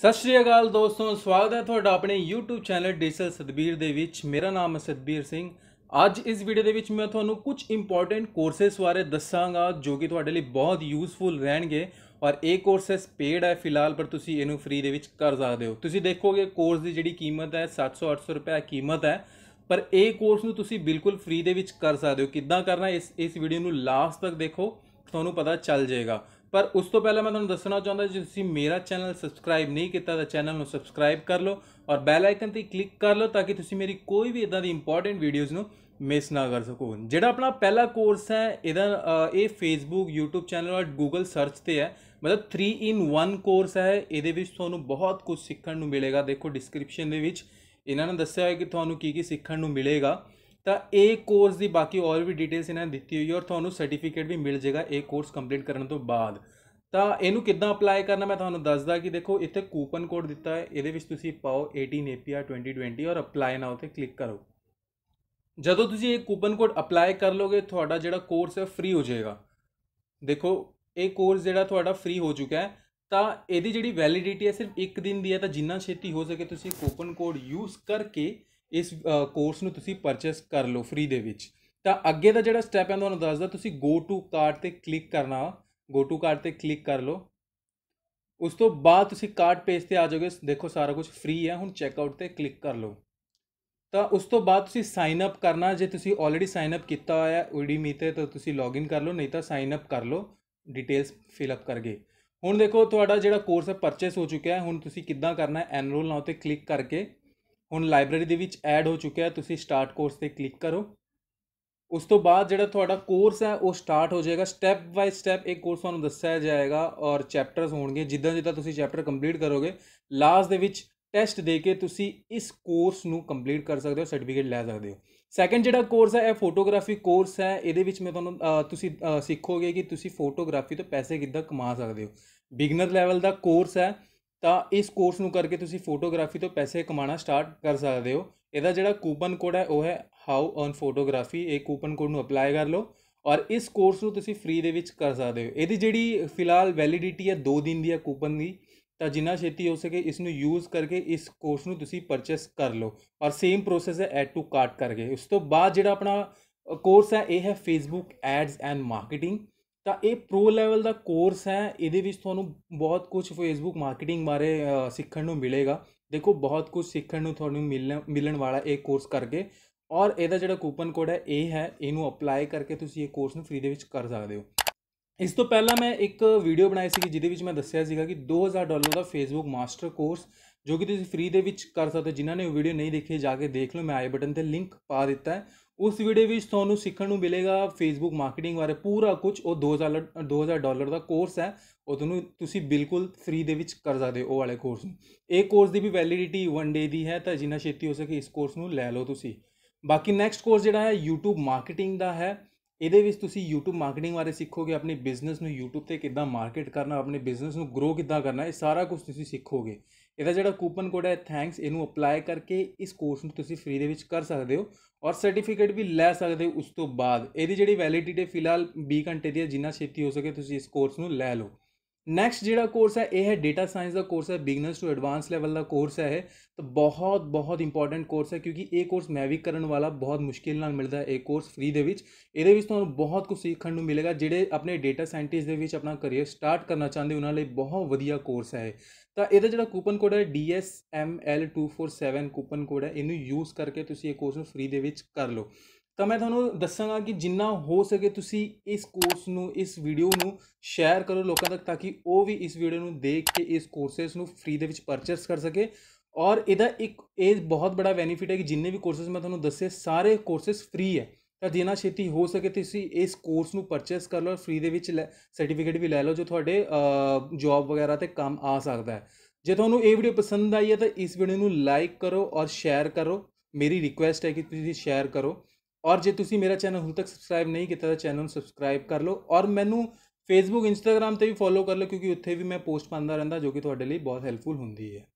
ਸਤਿ ਸ਼੍ਰੀ ਅਕਾਲ ਦੋਸਤੋ ਸਵਾਗਤ ਹੈ ਤੁਹਾਡਾ ਆਪਣੇ YouTube ਚੈਨਲ ਡੀਸਲ ਸਤਬੀਰ ਦੇ ਵਿੱਚ ਮੇਰਾ ਨਾਮ ਹੈ ਸਤਬੀਰ ਸਿੰਘ ਅੱਜ ਇਸ ਵੀਡੀਓ ਦੇ ਵਿੱਚ ਮੈਂ ਤੁਹਾਨੂੰ ਕੁਝ ਇੰਪੋਰਟੈਂਟ ਕੋਰਸਸ ਬਾਰੇ ਦੱਸਾਂਗਾ ਜੋ ਕਿ ਤੁਹਾਡੇ ਲਈ ਬਹੁਤ ਯੂਸਫੁਲ ਰਹਿਣਗੇ ਔਰ ਇਹ ਕੋਰਸਸ ਪੇਡ ਹੈ ਫਿਲਹਾਲ ਪਰ ਤੁਸੀਂ ਇਹਨੂੰ ਫ੍ਰੀ ਦੇ ਵਿੱਚ ਕਰ ਸਕਦੇ ਹੋ ਤੁਸੀਂ ਦੇਖੋਗੇ ਕੋਰਸ ਦੀ ਜਿਹੜੀ ਕੀਮਤ ਹੈ 700-800 ਰੁਪਏ ਕੀਮਤ ਹੈ ਪਰ ਇਹ ਕੋਰਸ ਨੂੰ ਤੁਸੀਂ ਬਿਲਕੁਲ ਫ੍ਰੀ ਦੇ ਵਿੱਚ ਕਰ ਸਕਦੇ ਹੋ ਕਿੱਦਾਂ ਕਰਨਾ ਇਸ ਇਸ ਵੀਡੀਓ ਨੂੰ ਲਾਸਟ ਤੱਕ ਦੇਖੋ ਤੁਹਾਨੂੰ ਪਤਾ ਚੱਲ ਜਾਏਗਾ ਪਰ ਉਸ ਤੋਂ ਪਹਿਲਾਂ ਮੈਂ ਤੁਹਾਨੂੰ ਦੱਸਣਾ ਚਾਹੁੰਦਾ ਜੇ ਤੁਸੀਂ ਮੇਰਾ ਚੈਨਲ ਸਬਸਕ੍ਰਾਈਬ ਨਹੀਂ ਕੀਤਾ ਤਾਂ ਚੈਨਲ ਨੂੰ ਸਬਸਕ੍ਰਾਈਬ ਕਰ ਲਓ ਔਰ ਬੈਲ ਆਈਕਨ ਤੇ ਕਲਿੱਕ ਕਰ ਲਓ ਤਾਂ ਕਿ ਤੁਸੀਂ ਮੇਰੀ ਕੋਈ ਵੀ ਇਦਾਂ ਦੀ ਇੰਪੋਰਟੈਂਟ ਵੀਡੀਓਜ਼ ਨੂੰ ਮਿਸ ਨਾ ਕਰ ਸਕੋ ਜਿਹੜਾ ਆਪਣਾ ਪਹਿਲਾ ਕੋਰਸ ਹੈ ਇਹਦਾ ਇਹ Facebook YouTube ਚੈਨਲ ਔਰ Google ਸਰਚ ਤੇ ਹੈ ਮਤਲਬ 3 ਇਨ 1 ਕੋਰਸ ਹੈ ਇਹਦੇ ਵਿੱਚ ਤੁਹਾਨੂੰ ਬਹੁਤ ਕੁਝ ਸਿੱਖਣ ਨੂੰ ਮਿਲੇਗਾ ਦੇਖੋ ਡਿਸਕ੍ਰਿਪਸ਼ਨ ਦੇ ਵਿੱਚ ਇਹਨਾਂ ਨੇ ਦੱਸਿਆ ਹੈ ਕਿ ਤੁਹਾਨੂੰ ਕੀ ਕੀ ਸਿੱਖਣ ਨੂੰ ਮਿਲੇਗਾ ਤਾਂ ਇਹ ਕੋਰਸ ਦੀ ਬਾਕੀ ਹੋਰ ਵੀ ਡਿਟੇਲਸ ਇਹਨਾਂ ਨੇ ਦਿੱਤੀ ਹੋਈ ਹੈ ਔਰ ਤੁਹਾਨੂੰ ਸਰਟੀਫਿਕੇਟ ਵੀ ਮਿਲ ਜਾਏਗਾ ਇਹ ਕੋਰਸ ਕੰਪਲੀਟ ਕਰਨ ਤੋਂ ਬਾਅਦ ਤਾਂ ਇਹਨੂੰ ਕਿੱਦਾਂ ਅਪਲਾਈ ਕਰਨਾ ਮੈਂ ਤੁਹਾਨੂੰ ਦੱਸਦਾ ਕਿ ਦੇਖੋ ਇੱਥੇ ਕੂਪਨ ਕੋਡ ਦਿੱਤਾ ਹੈ ਇਹਦੇ ਵਿੱਚ ਤੁਸੀਂ ਪਾਓ 18 APR 2020 ਔਰ ਅਪਲਾਈ ਨਾਓ ਤੇ ਕਲਿੱਕ ਕਰੋ ਜਦੋਂ ਤੁਸੀਂ ਇਹ ਕੂਪਨ ਕੋਡ ਅਪਲਾਈ ਕਰ ਲੋਗੇ ਤੁਹਾਡਾ ਜਿਹੜਾ ਕੋਰਸ ਹੈ ਫ੍ਰੀ ਹੋ ਜਾਏਗਾ ਦੇਖੋ ਇਹ ਕੋਰਸ ਜਿਹੜਾ ਤੁਹਾਡਾ ਫ੍ਰੀ ਹੋ ਚੁੱਕਾ ਹੈ ਤਾਂ ਇਹਦੀ ਜਿਹੜੀ ਵੈਲਿਡਿਟੀ ਹੈ ਸਿਰਫ 1 ਦਿਨ ਦੀ ਹੈ ਤਾਂ ਜਿੰਨਾ ਛੇਤੀ ਹੋ ਸਕੇ ਤੁਸੀਂ ਕੂਪਨ ਕੋਡ ਯੂਜ਼ ਕਰਕੇ ਇਸ ਕੋਰਸ ਨੂੰ ਤੁਸੀਂ ਪਰਚੇਸ ਕਰ ਲਓ ਫ੍ਰੀ ਦੇ ਵਿੱਚ ਤਾਂ ਅੱਗੇ ਦਾ ਜਿਹੜਾ ਸਟੈਪ ਹੈ ਤੁਹਾਨੂੰ ਦੱਸਦਾ ਤੁਸੀਂ ਗੋ ਟੂ ਕਾਰਟ ਤੇ ਕਲਿੱਕ ਕਰਨਾ ਗੋ ਟੂ ਕਾਰਟ ਤੇ ਕਲਿੱਕ ਕਰ ਲਓ ਉਸ ਤੋਂ ਬਾਅਦ ਤੁਸੀਂ ਕਾਰਟ ਪੇਜ ਤੇ ਆ ਜਾਓਗੇ ਦੇਖੋ ਸਾਰਾ ਕੁਝ ਫ੍ਰੀ ਹੈ ਹੁਣ ਚੈੱਕ ਆਊਟ ਤੇ ਕਲਿੱਕ ਕਰ ਲਓ ਤਾਂ ਉਸ ਤੋਂ ਬਾਅਦ ਤੁਸੀਂ ਸਾਈਨ ਅਪ ਕਰਨਾ ਜੇ ਤੁਸੀਂ ਆਲਰੇਡੀ ਸਾਈਨ ਅਪ ਕੀਤਾ ਹੋਇਆ ਹੈ ਉਡੀਮੀ ਤੇ ਤਾਂ ਤੁਸੀਂ ਲੌਗਇਨ ਕਰ ਲਓ ਨਹੀਂ ਤਾਂ ਸਾਈਨ ਅਪ ਕਰ ਲਓ ਡਿਟੇਲਸ ਫਿਲ ਅਪ ਕਰਕੇ ਹੁਣ ਦੇਖੋ ਤੁਹਾਡਾ ਜਿਹੜਾ ਕੋਰਸ ਹੈ ਪਰਚੇਸ ਹੋ ਚੁੱਕਿਆ ਹੈ ਹੁਣ ਤੁਸੀਂ ਕਿੱਦਾਂ ਕਰਨਾ ਹੈ ਐਨਰੋਲ ਨਾਉ ਤੇ ਕਲਿੱਕ ਕਰਕੇ ਹੁਣ ਲਾਇਬ੍ਰੇਰੀ ਦੇ ਵਿੱਚ ਐਡ ਹੋ ਚੁੱਕਿਆ ਹੈ ਤੁਸੀਂ ਸਟਾਰਟ ਕੋਰਸ ਤੇ ਕਲਿੱਕ ਕਰੋ ਉਸ ਤੋਂ ਬਾਅਦ ਜਿਹੜਾ ਤੁਹਾਡਾ ਕੋਰਸ ਹੈ ਉਹ ਸਟਾਰਟ ਹੋ ਜਾਏਗਾ ਸਟੈਪ ਬਾਈ ਸਟੈਪ ਇੱਕ ਕੋਰਸ ਤੁਹਾਨੂੰ ਦੱਸਿਆ ਜਾਏਗਾ ਔਰ ਚੈਪਟਰਸ ਹੋਣਗੇ ਜਿੱਦਾਂ ਜਿੱਦਾਂ ਤੁਸੀਂ ਚੈਪਟਰ ਕੰਪਲੀਟ ਕਰੋਗੇ ਲਾਸਟ ਦੇ ਵਿੱਚ ਟੈਸਟ ਦੇ ਕੇ ਤੁਸੀਂ ਇਸ ਕੋਰਸ ਨੂੰ ਕੰਪਲੀਟ ਕਰ ਸਕਦੇ ਹੋ ਸਰਟੀਫਿਕੇਟ ਲੈ ਸਕਦੇ ਹੋ ਸੈਕੰਡ ਜਿਹੜਾ ਕੋਰਸ ਹੈ ਇਹ ਫੋਟੋਗ੍ਰਾਫੀ ਕੋਰਸ ਹੈ ਇਹਦੇ ਵਿੱਚ ਮੈਂ ਤੁਹਾਨੂੰ ਤੁਸੀਂ ਸਿੱਖੋਗੇ ਕਿ ਤੁਸੀਂ ਫੋਟੋਗ੍ਰਾਫੀ ਤੋਂ ਪੈਸੇ ਕਿੱਦਾਂ ਕਮਾ ਸਕਦੇ ਹੋ ਬਿਗਨਰ ਲੈਵਲ ਦਾ ਕੋਰਸ ਹੈ ਤਾਂ ਇਸ ਕੋਰਸ ਨੂੰ ਕਰਕੇ ਤੁਸੀਂ ਫੋਟੋਗ੍ਰਾਫੀ ਤੋਂ ਪੈਸੇ ਕਮਾਉਣਾ ਸਟਾਰਟ ਕਰ ਸਕਦੇ ਹੋ ਇਹਦਾ ਜਿਹੜਾ ਕੂਪਨ ਕੋਡ ਹੈ ਉਹ ਹੈ ਹਾਊ ਅਰਨ ਫੋਟੋਗ੍ਰਾਫੀ ਇਹ ਕੂਪਨ ਕੋਡ ਨੂੰ ਅਪਲਾਈ ਕਰ ਲਓ ਔਰ ਇਸ ਕੋਰਸ ਨੂੰ ਤੁਸੀਂ ਫ੍ਰੀ ਦੇ ਵਿੱਚ ਕਰ ਸਕਦੇ ਹੋ ਇਹਦੀ ਜਿਹੜੀ ਫਿਲਹਾਲ ਵੈਲਿਡਿਟੀ ਹੈ 2 ਦਿਨ ਦੀ ਹੈ ਕੂਪਨ ਦੀ ਤਾਂ ਜਿੰਨਾ ਛੇਤੀ ਹੋ ਸਕੇ ਇਸ ਨੂੰ ਯੂਜ਼ ਕਰਕੇ ਇਸ ਕੋਰਸ ਨੂੰ ਤੁਸੀਂ ਪਰਚੇਸ ਕਰ ਲਓ ਔਰ ਸੇਮ ਪ੍ਰੋਸੈਸ ਹੈ ਐਡ ਟੂ ਕਾਰਟ ਕਰਕੇ ਉਸ ਤੋਂ ਬਾਅਦ ਜਿਹੜਾ ਆਪਣਾ ਕੋਰਸ ਹੈ ਇਹ ਹੈ ਫੇਸਬੁੱਕ ਐਡਸ ਐਂਡ ਮਾਰਕੀਟਿੰਗ ਤਾਂ ਇਹ ਪ੍ਰੋ ਲੈਵਲ ਦਾ ਕੋਰਸ ਹੈ ਇਹਦੇ ਵਿੱਚ ਤੁਹਾਨੂੰ ਬਹੁਤ ਕੁਝ ਫੇਸਬੁੱਕ ਮਾਰਕੀਟਿੰਗ ਬਾਰੇ ਸਿੱਖਣ ਨੂੰ ਮਿਲੇਗਾ ਦੇਖੋ ਬਹੁਤ ਕੁਝ ਸਿੱਖਣ ਨੂੰ ਤੁਹਾਨੂੰ ਮਿਲਣ ਵਾਲਾ ਇਹ ਕੋਰਸ ਕਰਕੇ ਔਰ ਇਹਦਾ ਜਿਹੜਾ ਕੂਪਨ ਕੋਡ ਹੈ ਇਹ ਹੈ ਇਹਨੂੰ ਅਪਲਾਈ ਕਰਕੇ ਤੁਸੀਂ ਇਹ ਕੋਰਸ ਨੂੰ ਫ੍ਰੀ ਦੇ ਵਿੱਚ ਕਰ ਸਕਦੇ ਹੋ ਇਸ ਤੋਂ ਪਹਿਲਾਂ ਮੈਂ ਇੱਕ ਵੀਡੀਓ ਬਣਾਈ ਸੀ ਜਿਹਦੇ ਵਿੱਚ ਮੈਂ ਦੱਸਿਆ ਸੀਗਾ ਕਿ 2000 ਡਾਲਰ ਦਾ ਫੇਸਬੁੱਕ ਮਾਸਟਰ ਕੋਰਸ ਜੋ ਕਿ ਤੁਸੀਂ ਫ੍ਰੀ ਦੇ ਵਿੱਚ ਕਰ ਸਕਦੇ ਜਿਨ੍ਹਾਂ ਨੇ ਵੀਡੀਓ ਨਹੀਂ ਦੇਖੀ ਜਾ ਕੇ ਦੇਖ ਲਓ ਮੈਂ ਆਈ ਬਟਨ ਤੇ ਲਿੰਕ ਪਾ ਦਿੱਤਾ ਹੈ ਉਸ ਵੀਡੀਓ ਵਿੱਚ ਤੁਹਾਨੂੰ ਸਿੱਖਣ ਨੂੰ ਮਿਲੇਗਾ ਫੇਸਬੁੱਕ ਮਾਰਕੀਟਿੰਗ ਬਾਰੇ ਪੂਰਾ ਕੁਝ ਉਹ 2000 2000 ਡਾਲਰ ਦਾ ਕੋਰਸ ਹੈ ਉਹ ਤੁਹਾਨੂੰ ਤੁਸੀਂ ਬਿਲਕੁਲ ਫ੍ਰੀ ਦੇ ਵਿੱਚ ਕਰ ਸਕਦੇ ਹੋ ਉਹ ਵਾਲੇ ਕੋਰਸ ਨੂੰ ਇਹ ਕੋਰਸ ਦੀ ਵੀ ਵੈਲਿਡਿਟੀ 1 ਡੇ ਦੀ ਹੈ ਤਾਂ ਜਿੰਨਾ ਛੇਤੀ ਹੋ ਸਕੇ ਇਸ ਕੋਰਸ ਨੂੰ ਲੈ ਲਓ ਤੁਸੀਂ ਬਾਕੀ ਨੈਕਸਟ ਕੋਰਸ ਜਿਹੜਾ ਹੈ YouTube ਮਾਰਕੀਟਿੰਗ ਦਾ ਹੈ ਇਹਦੇ ਵਿੱਚ ਤੁਸੀਂ YouTube ਮਾਰਕੀਟਿੰਗ ਬਾਰੇ ਸਿੱਖੋਗੇ ਆਪਣੇ ਬਿਜ਼ਨਸ ਨੂੰ YouTube ਤੇ ਕਿੱਦਾਂ ਮਾਰਕੀਟ ਕਰਨਾ ਆਪਣੇ ਬਿਜ਼ਨਸ ਨੂੰ ਗਰੋ ਕਿੱਦਾਂ ਕਰਨਾ ਇਹ ਸਾਰਾ ਕੁਝ ਤੁਸੀਂ ਸਿੱਖੋਗੇ ਇਹਦਾ ਜਿਹੜਾ ਕੂਪਨ ਕੋਡ ਹੈ ਥੈਂਕਸ ਇਹਨੂੰ ਅਪਲਾਈ ਕਰਕੇ ਇਸ ਕੋਰਸ ਨੂੰ ਤੁਸੀਂ ਫ੍ਰੀ ਦੇ ਵਿੱਚ ਕਰ ਸਕਦੇ ਹੋ ਔਰ ਸਰਟੀਫਿਕੇਟ ਵੀ ਲੈ ਸਕਦੇ ਹੋ ਉਸ ਤੋਂ ਬਾਅਦ ਇਹਦੀ ਜਿਹੜੀ ਵੈਲਿਡਿਟੀ ਫਿਲਹਾਲ 20 ਘੰਟੇ ਦੀ ਹੈ ਜਿੰਨਾ ਛੇਤੀ ਹੋ ਸਕੇ ਤੁਸੀਂ ਇਸ ਕੋਰਸ ਨੂੰ ਲੈ ਲਓ ਨੈਕਸਟ ਜਿਹੜਾ ਕੋਰਸ ਹੈ ਇਹ ਹੈ ਡਾਟਾ ਸਾਇੰਸ ਦਾ ਕੋਰਸ ਹੈ ਬਿਗਨਰਸ ਟੂ ਐਡਵਾਂਸ ਲੈਵਲ ਦਾ ਕੋਰਸ ਹੈ ਇਹ ਤਾਂ ਬਹੁਤ ਬਹੁਤ ਇੰਪੋਰਟੈਂਟ ਕੋਰਸ ਹੈ ਕਿਉਂਕਿ ਇਹ ਕੋਰਸ ਮੈਂ ਵੀ ਕਰਨ ਵਾਲਾ ਬਹੁਤ ਮੁਸ਼ਕਿਲ ਨਾਲ ਮਿਲਦਾ ਹੈ ਇਹ ਕੋਰਸ ਫ੍ਰੀ ਦੇ ਵਿੱਚ ਇਹਦੇ ਵਿੱਚ ਤੁਹਾਨੂੰ ਬਹੁਤ ਕੁਝ ਸਿੱਖਣ ਨੂੰ ਮਿਲੇਗਾ ਜਿਹੜੇ ਆਪਣੇ ਡਾਟਾ ਸਾਇੰਟਿਸਟ ਦੇ ਵਿੱਚ ਆਪਣਾ ਕਰੀਅਰ ਸਟਾਰਟ ਕਰਨਾ ਚਾਹੁੰਦੇ ਉਹਨਾਂ ਲਈ ਬਹੁਤ ਵਧੀਆ ਕੋਰਸ ਹੈ ਤਾਂ ਇਹਦਾ ਜਿਹੜਾ ਕੂਪਨ ਕੋਡ ਹੈ DSML247 ਕੂਪਨ ਕੋਡ ਹੈ ਇਹਨੂੰ ਯੂਜ਼ ਕਰਕੇ ਤੁਸੀਂ ਇਹ ਕੋਰਸ ਨੂੰ ਫ੍ਰੀ ਦੇ ਵਿੱਚ ਕਰ ਲਓ ਤਾਂ ਮੈਂ ਤੁਹਾਨੂੰ ਦੱਸਾਂਗਾ ਕਿ ਜਿੰਨਾ ਹੋ ਸਕੇ ਤੁਸੀਂ ਇਸ ਕੋਰਸ ਨੂੰ ਇਸ ਵੀਡੀਓ ਨੂੰ ਸ਼ੇਅਰ ਕਰੋ ਲੋਕਾਂ ਤੱਕ ਤਾਂ ਕਿ ਉਹ ਵੀ ਇਸ ਵੀਡੀਓ ਨੂੰ ਦੇਖ ਕੇ ਇਸ ਕੋਰਸਸ ਨੂੰ ਫ੍ਰੀ ਦੇ ਵਿੱਚ ਪਰਚੇਸ ਕਰ ਸਕੇ ਔਰ ਇਹਦਾ ਇੱਕ ਇਹ ਬਹੁਤ ਬੜਾ ਬੈਨੀਫਿਟ ਹੈ ਕਿ ਜਿੰਨੇ ਵੀ ਕੋਰਸਸ ਮੈਂ ਤੁਹਾਨੂੰ ਦੱਸੇ ਸਾਰੇ ਕੋਰਸਸ ਫ੍ਰੀ ਹੈ ਤਾਂ ਜਿੰਨਾ ਛੇਤੀ ਹੋ ਸਕੇ ਤੁਸੀਂ ਇਸ ਕੋਰਸ ਨੂੰ ਪਰਚੇਸ ਕਰ ਲਓ ਫ੍ਰੀ ਦੇ ਵਿੱਚ ਸਰਟੀਫਿਕੇਟ ਵੀ ਲੈ ਲਓ ਜੋ ਤੁਹਾਡੇ ਜੌਬ ਵਗੈਰਾ ਤੇ ਕੰਮ ਆ ਸਕਦਾ ਹੈ ਜੇ ਤੁਹਾਨੂੰ ਇਹ ਵੀਡੀਓ ਪਸੰਦ ਆਈ ਹੈ ਤਾਂ ਇਸ ਵੀਡੀਓ ਨੂੰ ਲਾਈਕ ਕਰੋ ਔਰ ਸ਼ੇਅਰ ਕਰੋ ਮੇਰੀ ਰਿਕੁਐਸਟ ਹੈ ਕਿ ਤੁਸੀਂ ਸ਼ੇਅਰ ਕਰੋ ਔਰ ਜੇ ਤੁਸੀਂ ਮੇਰਾ ਚੈਨਲ ਹੁਣ ਤੱਕ ਸਬਸਕ੍ਰਾਈਬ ਨਹੀਂ ਕੀਤਾ ਤਾਂ ਚੈਨਲ ਨੂੰ ਸਬਸਕ੍ਰਾਈਬ ਕਰ ਲਓ ਔਰ ਮੈਨੂੰ ਫੇਸਬੁੱਕ ਇੰਸਟਾਗ੍ਰam ਤੇ ਵੀ ਫੋਲੋ ਕਰ ਲਓ ਕਿਉਂਕਿ ਉੱਥੇ ਵੀ ਮੈਂ ਪੋਸਟ ਪਾਉਂਦਾ ਰਹਿੰਦਾ ਜੋ ਕਿ ਤੁਹਾਡੇ ਲਈ ਬਹੁਤ ਹੈਲਪਫੁਲ ਹੁੰਦੀ ਹੈ